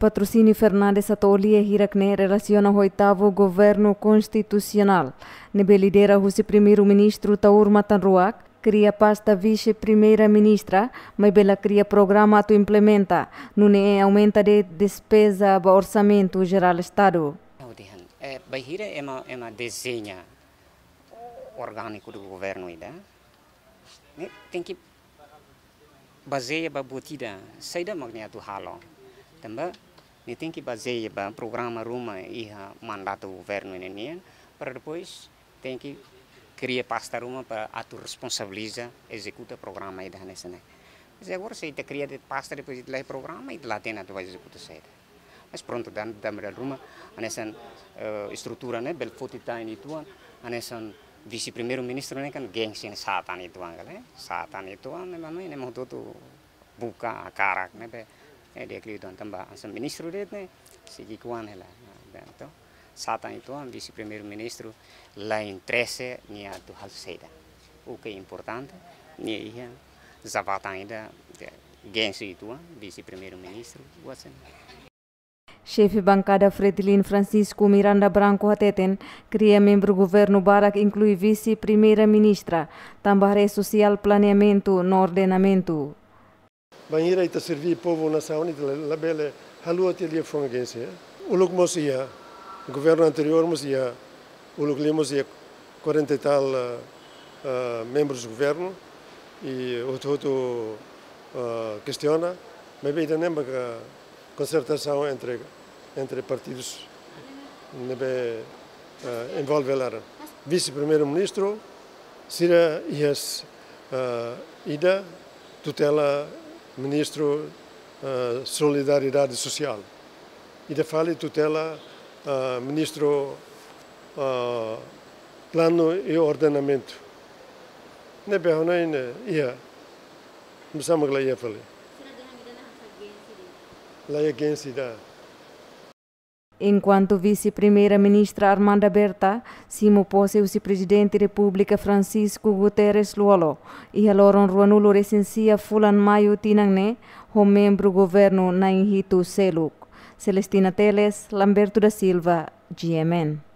Patrocínio Fernandes Atoli Hirakne relaciona o oitavo governo constitucional. Nebe lidera o primeiro-ministro Taur Matanruak, cria pasta vice-primeira-ministra, mas bela cria programa to implementa. Nune aumenta de despesa ba orçamento geral Estado. Eh, Bahira é uma, é uma desenha orgânico do governo ainda. Tem que baseia ba botida, saída do halo. Também ele tem que basear o programa Ruma e o mandato do governo Nenien, para depois tem que criar pasta Ruma para ato responsabiliza, executar o programa aí da Hanesane. Mas agora se ele cria pasta depois de lá o programa e lá tem a tua execução. Mas pronto, dan da melhor Ruma, a nessa uh, estrutura, né, pelo foto tá em Ituan, a nessa vice-primeiro-ministro, né, kan gengsin saatan Ituan, né, saatan Ituan, né, mano, né, mo tudo buka, karak, né, dekli don tamba o ministro det ne sigi kuan satan itu vice primeiro ministro lá interesse ni a tu hal o que é importante nia ia zavatan ainda gensu itu vice ah, primeiro ministro wasen Chefe bancada Fretilin Francisco Miranda Branco Ateten, cria membro governo Barak inclui vice-primeira-ministra, também social planeamento no ordenamento maniera ita servir povo saúde, a labele halua tilia fongense. Eh? Uluk o governo anterior mosia, uluk limosia 40 e tal uh, membros do governo e outro outro uh, questiona, mas ainda nem a concertação entre entre partidos nebe uh, envolve lara. Vice-primeiro-ministro, Sira Ias uh, Ida, tutela ministro uh, Solidariedade Social e da Fale Tutela, uh, ministro uh, Plano e Ordenamento. Ne não, ine ia, msamagla ia fale. é gensi da enquanto vice-primeira-ministra Armanda Berta, simo pose o presidente da República Francisco Guterres Luolo, e a loron ruanulo recensia fulan maio tinangne, o membro governo na inhito Seluk. Celestina Teles, Lamberto da Silva, GMN.